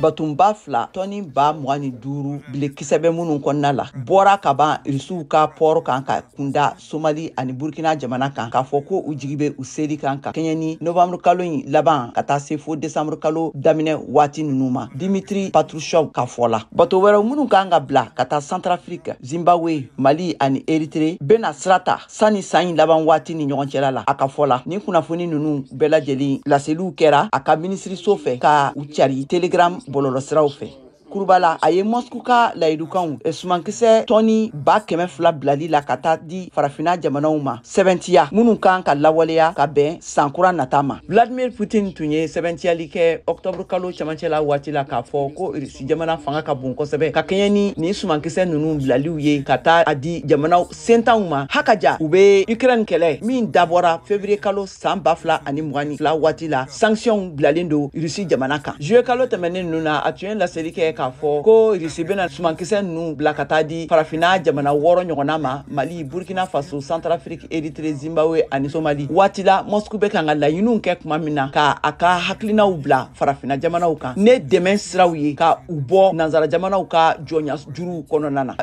batunba fila tɔni ba mg ni duuru bilekisɛ bɛ minnu kɔnɔna la bɔra ka ban irisiw ka pɔr kan ka kunda somali ani burkina jamana kan k'a fɔ ko u jigi be u seli kan ka kɛɲɛ ni novanburukalo ɲi laban ka taa se fo desanburukalo daminɛ waati nunu ma dimitri patrushov ka fɔ la bato wɛrɛw minnu kan ka bila ka taa santrafrike zimbabwe mali ani eritre bena sira ta sanni san ɲi laban waati ni ɲɔgɔn cɛla la a ka fɔ la nin kunnafoni nunu bɛɛ lajɛlen laseliw kɛra a ka minisiriso fɛ ka u cari telegram Bonolosraufe. kuruba la a ye mɔsku ka layidukanw sumankisɛ tɔni ba kɛmɛ fila bilali la ka taa di farafina jamanaw ma sɛbɛntiya minnu kan ka lawaleya ka bɛn sankura nata ma vladimir putin tun ye sɛbɛntiyali kɛ ɔktɔburukalo camacɛla waati la k'a fɔ ko irisi jamana fanga ka bon kosɛbɛ ka kɛɲɛ ni nin sumankisɛ nunu bilaliw ye ka taa a di jamanaw sentanw ma hakaja u be ukrɛne kɛlɛ min dabɔra fevriye kalo saan ba fila ani mgani fila waati la sankisiyɔnw bilalen don irisi jamana kan juye kalo tɛmɛnin nunu na a tun ye laseli kɛ ka k'a fɔ ko irisi bena sumankisɛ nunu bila ka taa di farafina jamana wɔrɔ ɲɔgɔnna ma mali burkina faso santrafrike eritre zimbawe ani somali waatila mɔsku bɛ kan ka laɲiniw kɛ kuma min na ka a ka hakilinaw bila farafina jamanaw kan ne dɛmɛ siraw ye ka u bɔ nansara jamanaw ka jɔnya juruw kɔnɔna na